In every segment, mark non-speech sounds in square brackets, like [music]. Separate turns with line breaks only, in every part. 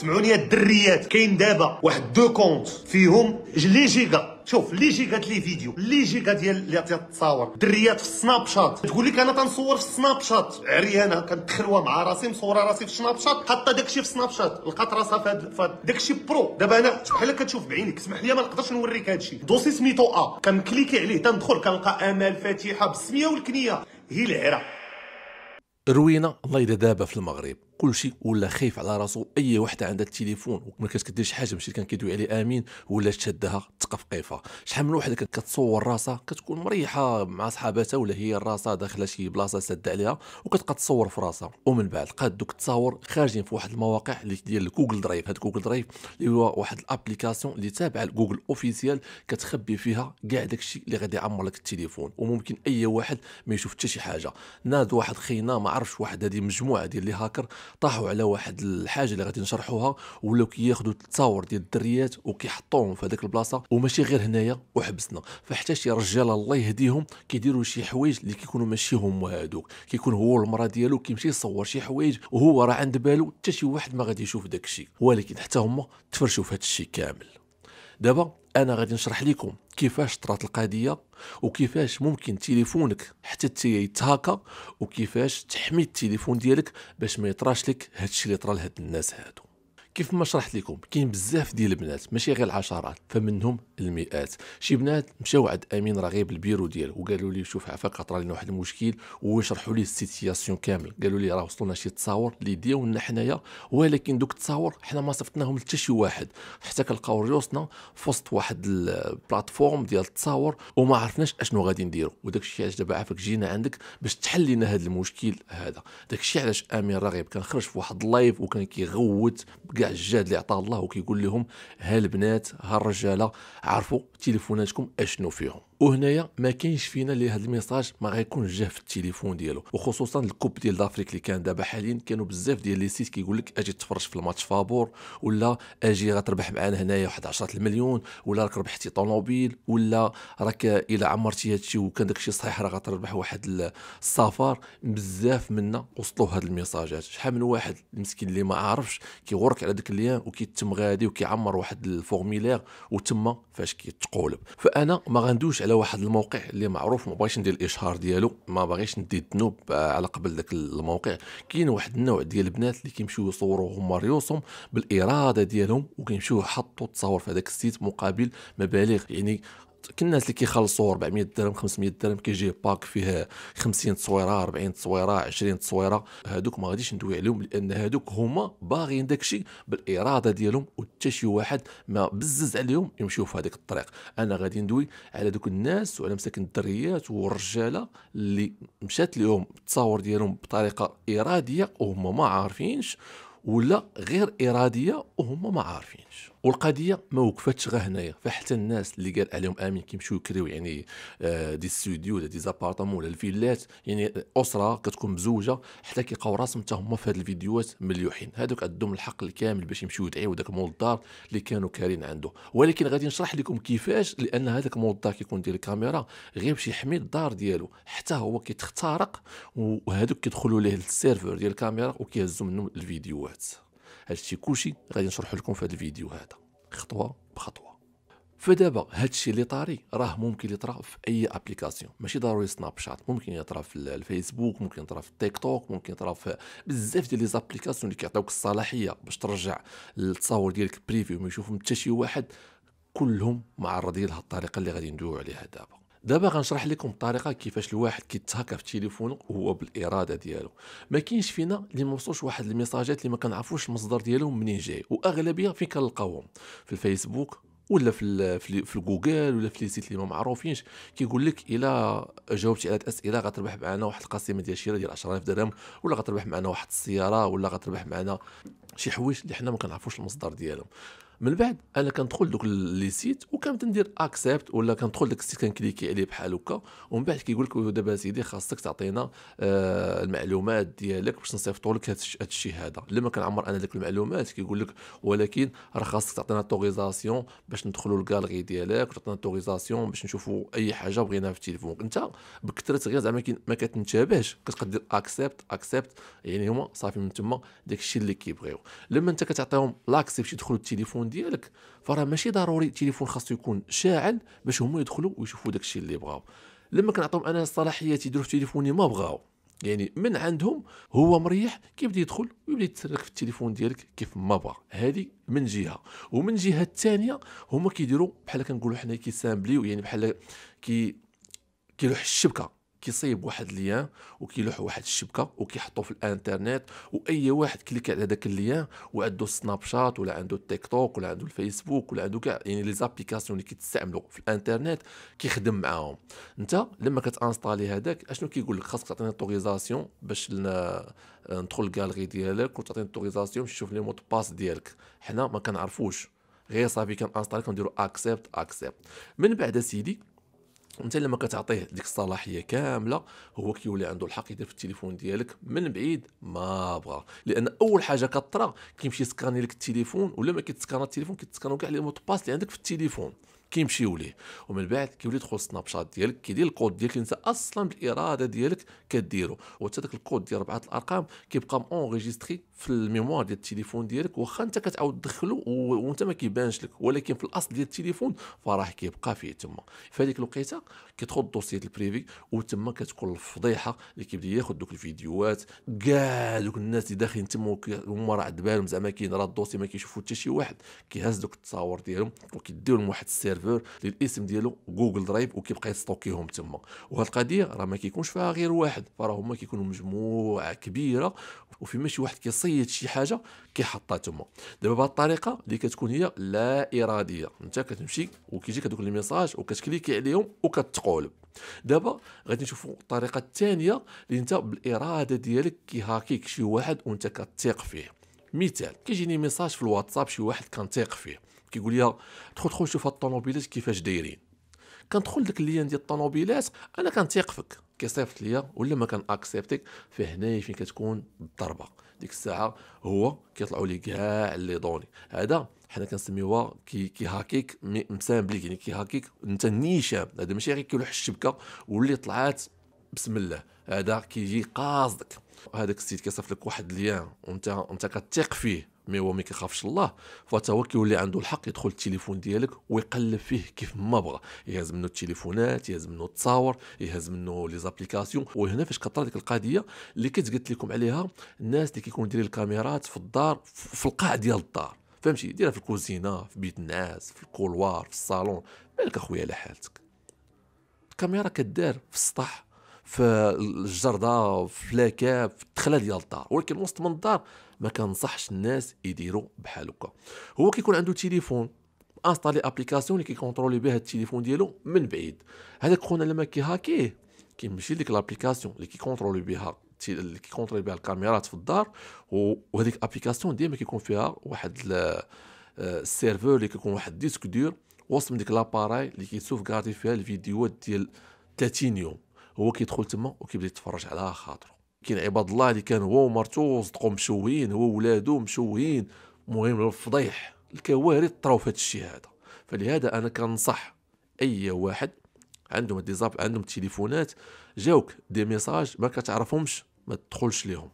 سمعوني يا الدريات كاين دابا واحد دو كونت فيهم لي جيجا شوف لي جيجا لي فيديو لي جيجا ديال ديال التصاور دريات في السناب شات تقول لك انا تنصور في السناب شات عريانه كنتخلوه مع راسي مصوره راسي في السناب شات حاطه داكشي في السناب شات لقات راسها في هاد داكشي برو دابا انا بحال كتشوف بعينك اسمح لي ما نقدرش نوريك هادشي دوسي سميتو ا آه. كنكليكي عليه تندخل كنلقى امال فاتحه بالسميه والكنيه هي العره روينا الله يدابا دابا في المغرب كل شيء ولا خايف على راسو اي وحده عندها التليفون وما كدير شي حاجه ماشي كان كيدوي عليه امين ولا شادها تقف قيفه قيفها شحال من وحده كتصور راسها كتكون مريحه مع صحاباتها ولا هي راسها داخله شي بلاصه سد عليها وكتبقى تصور في راسها ومن بعد لقات دوك التصاور خارجين في واحد المواقع اللي ديال جوجل درايف هاد جوجل درايف اللي هو واحد الابليكاسيون اللي تابعه لجوجل اوفيسيال كتخبي فيها كاع داكشي اللي غادي يعمر لك التليفون وممكن اي واحد ما يشوف حتى شي حاجه ناد واحد خينا ما عرفش واحد هذه مجموعه ديال لي هاكر طاحوا على واحد الحاجه اللي غادي نشرحوها ولاو كياخذوا التصاور ديال الدريات وكيحطوهم في هذيك البلاصه وماشي غير هنايا وحبسنا فحتى شي رجال الله يهديهم كيديروا شي حوايج اللي كيكونوا ماشي هما هادوك كيكون هو والمراه ديالو كيمشي يصور شي حوايج وهو راه عند بالو حتى شي واحد ما غادي يشوف داك الشيء ولكن حتى هما تفرشوا في هذا الشيء كامل دابا انا غادي نشرح لكم كيفاش طرات القضيه وكيفاش ممكن تليفونك حتى يتهاكا وكيفاش تحمي التليفون ديالك باش ما يطراش لك هادشي اللي طرا لهاد الناس هادو كيف ما شرحت لكم كاين بزاف ديال البنات ماشي غير العشرات فمنهم المئات شي بنات مشاو عند امين رغيب البيرو ديالو وقالوا لي شوف عفاك خاطر لنا واحد المشكل وشرحوا لي السيتياسيون كامل قالوا لي راه وصلونا شي تصاور اللي ديالنا حنايا ولكن دوك التصاور حنا ما صفتناهم لتا شي واحد حتى كنلقاو ريوسنا في وسط واحد البلاتفورم ديال التصاور وما عرفناش اشنو غادي نديرو وداك الشيء علاش دابا عافاك جينا عندك باش تحل لنا هذا المشكل هذا داك الشيء علاش امين رغيب كان خرج في واحد اللايف وكان كيغوت كاع الجهد اللي عطاه الله وكيقول لهم ها البنات ها الرجاله عرفوا تليفوناتكم اشنو فيهم وهنايا ما كاينش فينا اللي هذا الميساج ما غيكون جاه في التليفون ديالو وخصوصا الكوب ديال دافريك اللي كان دابا حاليا كانوا بزاف ديال لي سيت كيقول لك اجي تفرج في الماتش فابور ولا اجي غتربح معانا هنايا واحد 10 المليون ولا راك ربحتي طوموبيل ولا راك الا عمرتي هادشي وكان داكشي صحيح راه غتربح واحد السفر بزاف منا وصلوا هاد الميساجات شحال من واحد المسكين اللي ما عارفش كيغرك على داك اليوم وكيتم غادي وكيعمر واحد الفورميلير وتما فاش كيتقولب فانا ما غندوش على على واحد الموقع اللي معروف ما بغيتش ندير الاشهار ديالو ما بغيتش ندي الذنوب آه، على قبل داك الموقع كاين واحد النوع ديال البنات اللي كيمشيو يصوروا هما ريوسهم بالاراده ديالهم وكيمشيو يحطوا التصاور في هذاك السيت مقابل مبالغ يعني بالضبط كاين الناس اللي كيخلصوا 400 درهم 500 درهم كيجي باك فيه 50 تصويره 40 تصويره 20 تصويره هادوك ما غاديش ندوي عليهم لان هادوك هما باغيين داكشي بالاراده ديالهم وحتى شي واحد ما بزز عليهم يمشيو في هذيك الطريق انا غادي ندوي على دوك الناس وعلى مساكن الدريات والرجاله اللي مشات لهم التصاور ديالهم بطريقه اراديه وهما ما عارفينش ولا غير اراديه وهما ما عارفينش والقضيه ما وقفتش غير هنايا فحتى الناس اللي قال عليهم امين كيمشيو يكريو يعني آه، دي ستوديو ولا دي زابارتمون ولا الفيلات يعني آه، اسره كتكون مزوجه حتى كيلقاو راسهم حتى هما في هاد الفيديوهات مليوحين هذوك عندهم الحق الكامل باش يمشيو يدعيو داك مول الدار اللي كانوا كارين عنده ولكن غادي نشرح لكم كيفاش لان هذاك مول الدار كيكون ديال الكاميرا غير باش يحمي الدار ديالو حتى هو كيتخترق وهذوك كيدخلوا ليه للسيرفر ديال الكاميرا وكيهزوا منهم الفيديوهات هادشي كلشي غادي نشرح لكم في هذا الفيديو هذا خطوه بخطوه فدابا هادشي اللي طاري راه ممكن يطرا في اي ابليكاسيون ماشي ضروري سناب شات ممكن يطرا في الفيسبوك ممكن يطرا في التيك توك ممكن يطرا في بزاف ديال لي زابليكاسيون اللي كيعطيوك الصلاحيه باش ترجع التصاور ديالك بريفي وما يشوفهم حتى شي واحد كلهم معرضين لهاد الطريقه اللي غادي ندويو عليها دابا دابا غنشرح لكم الطريقه كيفاش الواحد كيتهكر في تليفونه وهو بالاراده ديالو ما كاينش فينا اللي وصلوش واحد الميساجات اللي ما كنعرفوش المصدر ديالهم منين جاي واغلبيه فين كنلقاوهم في الفيسبوك ولا في الـ في, الـ في الجوجل ولا في لي سيت اللي ما معروفينش كيقول لك الا جاوبتي على الاسئله غتربح معنا واحد القسيمه ديال الشيره ديال 10000 درهم ولا غتربح معنا واحد السياره ولا غتربح معنا شي حوايج اللي حنا ما كنعرفوش المصدر ديالهم من بعد انا كندخل دوك لي سيت ندير اكسبت ولا كندخل داك السيت كنكليكي عليه بحال هكا ومن بعد كيقول لك دابا سيدي خاصك تعطينا آه المعلومات ديالك باش نصيفطوا لك هاد الشيء هذا لما كنعمر انا ديك المعلومات كيقول لك ولكن راه خاصك تعطينا توغيزاسيون باش ندخلوا الكالغي ديالك وتعطينا توغيزاسيون باش نشوفوا اي حاجه بغيناها في التليفون انت بكثرة غير زعما ما كتنتبهش كتقدر دير اكسبت اكسبت يعني هما صافي من تما داك الشيء اللي كيبغيو لما انت كتعطيهم لاكسي باش يدخلوا التليفون ديالك فراه ماشي ضروري التليفون خاصو يكون شاعل باش هما يدخلوا ويشوفوا داك الشيء اللي بغاو لما كنعطيهم انا الصلاحيات يديروا في تليفوني ما بغاو يعني من عندهم هو مريح كيبدا يدخل ويبدا يتسلك في التليفون ديالك كيف ما بغى هذه من جهه ومن جهه الثانيه هما كيديروا بحال كنقولوا حنا كيسامبليو يعني بحال كي كيلوح الشبكه كيصيب واحد الليان وكيلوح واحد الشبكه وكيحطو في الانترنت واي واحد كليك على هذاك الليان وعندو السناب شات ولا عنده التيك توك ولا عنده الفيسبوك ولا عنده كاع يعني لي زابليكاسيون اللي كيتستعملوا في الانترنت كيخدم معاهم انت لما كتانستالي هذاك اشنو كيقول لك خاصك تعطيني اوتوريزاسيون باش لنا ندخل الكالري ديالك وتعطيني اوتوريزاسيون باش نشوف لي مود باس ديالك حنا ما كنعرفوش غير صافي كنانستالي كنديرو اكسبت اكسبت من بعد سيدي انت لما كتعطيه ديك الصلاحيه كامله هو كيولي عنده الحق يدير في التليفون ديالك من بعيد ما بغى لان اول حاجه كطرا كيمشي يسكاني لك التليفون ولا ما كيتسكان التليفون كيتسكانو كاع لي مود باس اللي عندك في التليفون كيمشيو ليه ومن بعد كيولي يدخل السناب شات ديالك كيدير الكود ديالك انت اصلا بالاراده ديالك كديرو وحتى داك الكود ديال اربعه الارقام كيبقى اونغيجيستري في الميموار ديال التليفون ديالك واخا انت كتعاود تدخلو وانت ما كيبانش لك ولكن في الاصل ديال التليفون فراح كيبقى فيه تما في هذيك الوقيته كيدخل الدوسي البريفي وتما كتكون الفضيحه اللي كيبدا ياخذ دوك الفيديوهات كاع دوك الناس اللي داخلين تما هما راه عند بالهم زعما كاين راه الدوسي ما كيشوفو حتى شي واحد كيهز دوك التصاور ديالهم لهم واحد السير سيرفور اللي الاسم ديالو جوجل درايف وكيبقى يستوكيهم تما وهاد القضيه راه ما كيكونش فيها غير واحد فراه هما كيكونوا مجموعه كبيره وفيما شي واحد كيصيد شي حاجه كيحطها تما دابا بهاد الطريقه اللي كتكون هي لا اراديه انت كتمشي وكيجيك هذوك لي ميساج وكتكليكي عليهم وكتقولب دابا غادي نشوفوا الطريقه الثانيه اللي انت بالاراده ديالك كيهاكيك شي واحد وانت كتثق فيه مثال كيجيني ميساج في الواتساب شي واحد كنثيق فيه كيقول لي دخل دخل شوف هاد الطوموبيلات كيفاش دايرين كندخل داك الليان ديال الطوموبيلات انا كنتيق فيك كيصيفط ليا ولا ما كان اكسبتيك فين كتكون الضربه ديك الساعه هو كيطلعوا لي كاع لي دوني هذا حنا كنسميوها كي مي مسامبليك يعني كيهاكيك انت النيشان هذا ماشي غير كيلوح الشبكه واللي طلعات بسم الله هذا كيجي قاصدك هذاك السيد كيصيفط لك واحد ليان وانت انت كتيق فيه مي هو ما كيخافش الله فتوكل هو كيولي عنده الحق يدخل التليفون ديالك ويقلب فيه كيف ما بغى يهز منه التليفونات يهز منه التصاور يهز منه لي زابليكاسيون وهنا فاش كطرا ديك القضيه اللي كنت قلت لكم عليها الناس اللي كيكونوا دايرين الكاميرات في الدار في القاع ديال الدار فهمتي ديرها في الكوزينه في بيت الناس في الكولوار في الصالون مالك اخويا على حالتك الكاميرا كدار في السطح في الجرده في لاكاب في الدخله ديال الدار ولكن وسط من الدار ما كنصحش الناس يديروا بحال هكا هو كيكون عنده تليفون انستالي ابليكاسيون اللي كيكونترولي بها التليفون ديالو من بعيد هذاك خونا لما كيهاكيه كيمشي لديك لابليكاسيون اللي كيكونترولي بها اللي كيكونترولي بها الكاميرات في الدار وهذيك الابليكاسيون ديما كيكون فيها واحد آه، السيرفور اللي كيكون واحد ديسك دور وسط من ديك لاباراي اللي كيسوف كاردي فيها الفيديوهات ديال 30 يوم هو كيدخل تما وكيبدا يتفرج على خاطره كاين عباد الله اللي كان هو ومرتو صدقوا مشوهين هو ولادو مشوهين المهم الفضيح الكوارث طراو في هذا الشيء هذا فلهذا انا كنصح اي واحد عندهم ديزاب زاب عندهم تليفونات جاوك دي ميساج ما كتعرفهمش ما تدخلش ليهم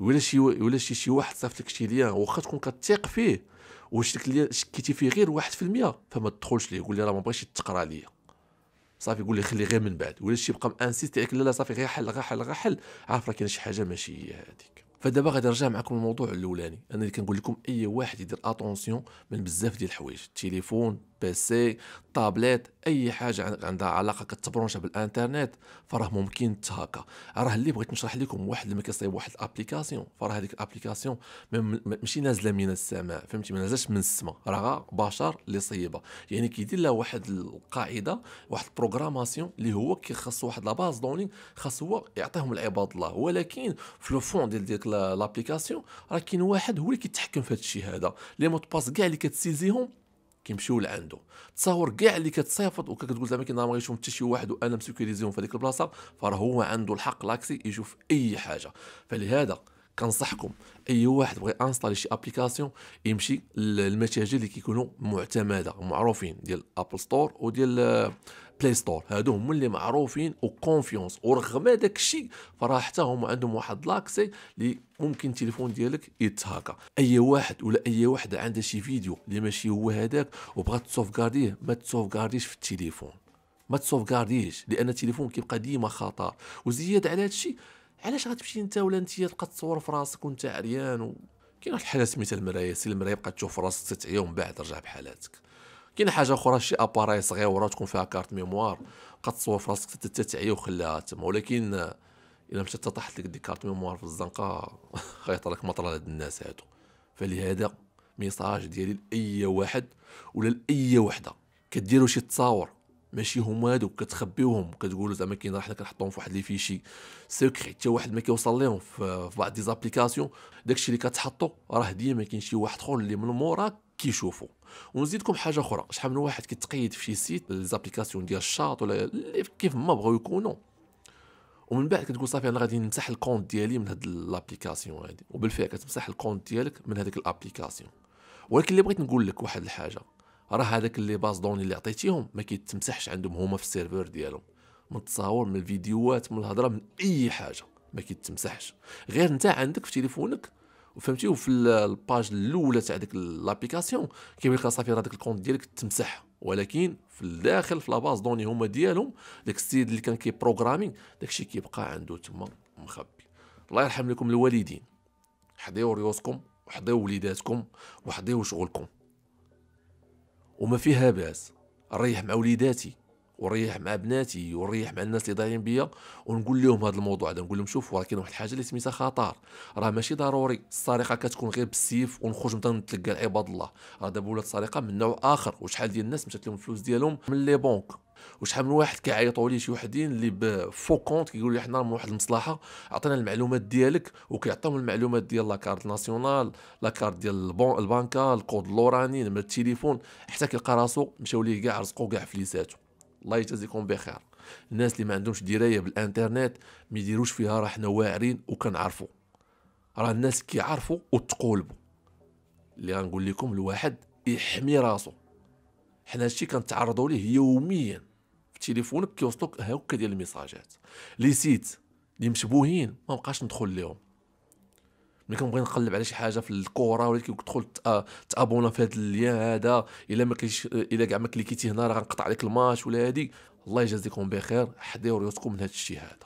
ولا شي ولا شي شي واحد صيفط لك شي ليان واخا تكون كتيق فيه وشكيتي فيه شكيتي فيه غير المية فما تدخلش ليه قول لي راه ما بغيتش تقرا ليا صافي يقول لي خلي غير من بعد ولا شي يبقى انسيست عليك لا لا صافي غير حل غير حل غير حل عارف راه كاين شي حاجه ماشي هي هذيك فدابا غادي نرجع معكم الموضوع الاولاني انا اللي كنقول لكم اي واحد يدير اتونسيون من بزاف ديال الحوايج التليفون بيسي طابليت اي حاجه عندها علاقه كتبرونجها بالانترنت فراه ممكن تهاكا راه اللي بغيت نشرح لكم واحد لما كيصايب واحد الابليكاسيون فراه هذيك الابليكاسيون ماشي نازله من السماء فهمتي ما نازلاش من السماء راه بشر اللي صيبها يعني كيدير لها واحد القاعده واحد البروغراماسيون اللي هو كيخص واحد لا باز دوني خاص هو يعطيهم العباد الله ولكن في لو فون ديال ديك لابليكاسيون راه كاين واحد هو اللي كيتحكم في هذا الشيء هذا لي مود باس كاع اللي كتسيزيهم كيمشيو لعنده تصور كاع اللي كتصيفط وكتقول زعما كاين ما غيشوف حتى شي واحد وانا مسكيريزيهم في هذيك البلاصه فراه هو عنده الحق لاكسي يشوف اي حاجه فلهذا كنصحكم اي واحد بغى انستالي شي ابليكاسيون يمشي للمتاجر اللي كيكونوا معتمده معروفين ديال ابل ستور وديال بلاي ستور هادو هما اللي معروفين وكونفيونس ورغم هذاك الشيء فراه حتى هما عندهم واحد لاكسي اللي ممكن التليفون ديالك يتهاكا اي واحد ولا اي وحده عندها شي فيديو اللي ماشي هو هذاك وبغات تسوفغارديه ما تسوفغارديش في التليفون ما تسوفغارديش لان التليفون كيبقى ديما خطر وزياد على هذا الشيء علاش غتمشي انت ولا انت تبقى تصور في راسك وانت عريان و... كاين واحد الحاله سميتها المرايه سير المرايه بقى تشوف راسك ست ومن بعد ترجع بحالاتك كاين حاجه اخرى شي اباراي صغيره تكون فيها كارت ميموار بقى تصور في راسك حتى تعيا وخلاها تما ولكن الا مشات تطحت لك دي كارت ميموار في الزنقه غيطرى [laughs] لك مطره لهاد الناس هادو فلهذا ميساج ديالي لاي واحد ولا لاي وحده كديروا شي تصاور ماشي هما هادوك كتخبيوهم كتقولوا زعما كاين حنا كنحطوهم في واحد لي فيشي سيكري حتى واحد ما كيوصل ليهم في بعض دي زابليكاسيون داكشي اللي كتحطو راه ديما كاين شي واحد اخر اللي من موراك كيشوفو ونزيدكم حاجه اخرى شحال من واحد كيتقيد في شي سيت زابليكاسيون ديال الشاط ولا كيف ما بغاو يكونوا ومن بعد كتقول صافي انا غادي نمسح الكونت ديالي من هاد لابليكاسيون هادي وبالفعل كتمسح الكونت ديالك من هذيك الابليكاسيون ولكن اللي بغيت نقول لك واحد الحاجه راه هذاك اللي باز دوني اللي عطيتيهم ما كيتمسحش عندهم هما في السيرفر ديالهم من التصاور من الفيديوهات من الهضره من اي حاجه ما كيتمسحش غير انت عندك في تليفونك وفهمتي وفي الباج الاولى تاع ديك لابليكاسيون كيبان لك صافي راه داك الكونت ديالك تمسح ولكن في الداخل في لاباز دوني هما ديالهم داك السيد اللي كان كيبروغرامي داكشي كيبقى عنده تما مخبي الله يرحم لكم الوالدين حضيو ريوسكم وحضيو وليداتكم وحضيو شغلكم وما فيها باس ريح مع وليداتي وريح مع بناتي وريح مع الناس اللي ضايعين بيا ونقول لهم هذا الموضوع هذا نقول لهم شوفوا راه كاين واحد الحاجه اللي سميتها خطر راه ماشي ضروري السرقه كتكون غير بالسيف ونخرج نبدا نتلقى عباد الله راه دابا ولات السرقه من نوع اخر وشحال ديال الناس مشات لهم الفلوس ديالهم من لي بونك وشحال من واحد كيعيطوا لي شي وحدين اللي بفو كونت كيقول لي حنا من واحد المصلحه عطينا المعلومات ديالك وكيعطيهم المعلومات ديال لاكارت ناسيونال لاكارت ديال البون البنكه الكود اللوراني نمره التليفون حتى كيلقى راسو مشاو ليه كاع رزقو كاع فليساتو الله يجازيكم بخير الناس اللي ما عندهمش درايه بالانترنت ما يديروش فيها راه حنا واعرين وكنعرفوا راه الناس كيعرفوا وتقولبوا اللي غنقول لكم الواحد يحمي راسو حنا هادشي كنتعرضوا ليه يوميا في تليفونك كيوصلوك هكا ديال الميساجات لي سيت اللي مشبوهين ما بقاش ندخل ليهم ملي كنبغي نقلب على شي حاجه في الكوره ولا كيدخل آه، تابونا في هذا اللين هذا الا ما كاينش الا كاع ما كليكيتي هنا راه غنقطع لك الماتش ولا هادي الله يجازيكم بخير حضروا ريوتكم من هذا الشيء هذا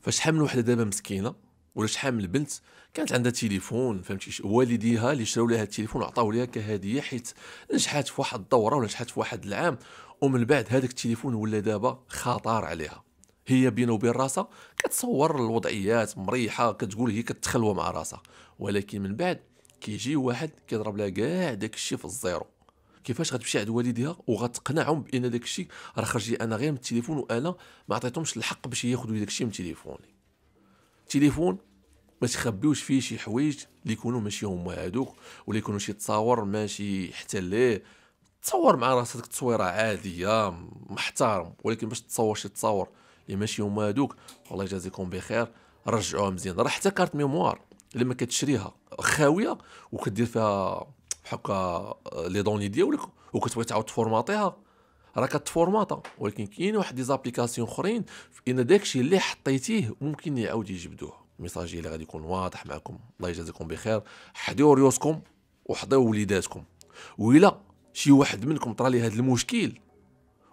فشحال من وحده دابا مسكينه ولا شحال من بنت كانت عندها تليفون فهمتي والديها اللي شراو لها التليفون وعطاو لها كهديه حيت نجحات في واحد الدوره ولا نجحات في واحد العام ومن بعد هذاك التليفون ولا دابا خطر عليها هي بينه وبين راسها كتصور الوضعيات مريحه كتقول هي كتخلوى مع راسها ولكن من بعد كيجي واحد كيضرب لها كاع داكشي في الزيرو كيفاش غتمشي عند والديها وغتقنعهم بان داكشي راه خرج انا غير من التليفون وانا ما عطيتهمش الحق باش ياخذوا داكشي من تليفوني التليفون ما تخبيوش فيه شي حوايج اللي يكونوا ماشي هما هادوك ولا يكونوا شي تصاور ماشي حتى ليه تصور مع راسك تصويره عاديه محترم ولكن باش تصور شي تصاور اللي ماشي هما هذوك والله يجازيكم بخير رجعوها مزيان راه حتى كارت ميموار لما كتشريها خاويه وكدير فيها هكا لي دوني ديالك وكتبغي تعاود تفورماطيها راه كتفورماطا ولكن كاين واحد دي زابليكاسيون اخرين ان داكشي اللي حطيتيه ممكن يعاود يجبدوه ميساجي اللي غادي يكون واضح معكم الله يجازيكم بخير حديو ريوسكم وحضيو وليداتكم وإلا شي واحد منكم طرالي هذا المشكل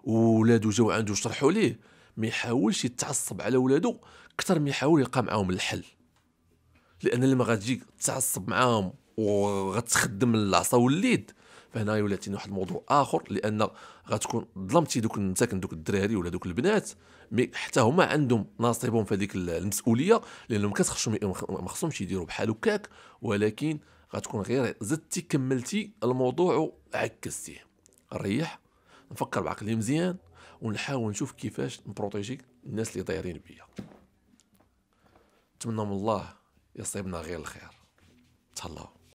ولادو جاو عنده شرحوا ليه ما يحاولش يتعصب على ولادو اكثر ما يحاول يلقى معاهم الحل لان لما غتجي تعصب معاهم وغتخدم العصا واليد فهنا يولاتينا واحد الموضوع اخر لان غتكون ظلمتي دوك المساكن دوك الدراري ولا دوك البنات مي حتى هما عندهم نصيبهم في هذيك المسؤوليه لانهم كتخشوا ما خصهمش يديروا بحال هكاك ولكن غتكون غير زدتي كملتي الموضوع وعكستيه ريح نفكر بعقلي مزيان ونحاول نشوف كيفاش نبروتيجي الناس اللي طايرين بيا نتمنى من الله يصيبنا غير الخير تهلاو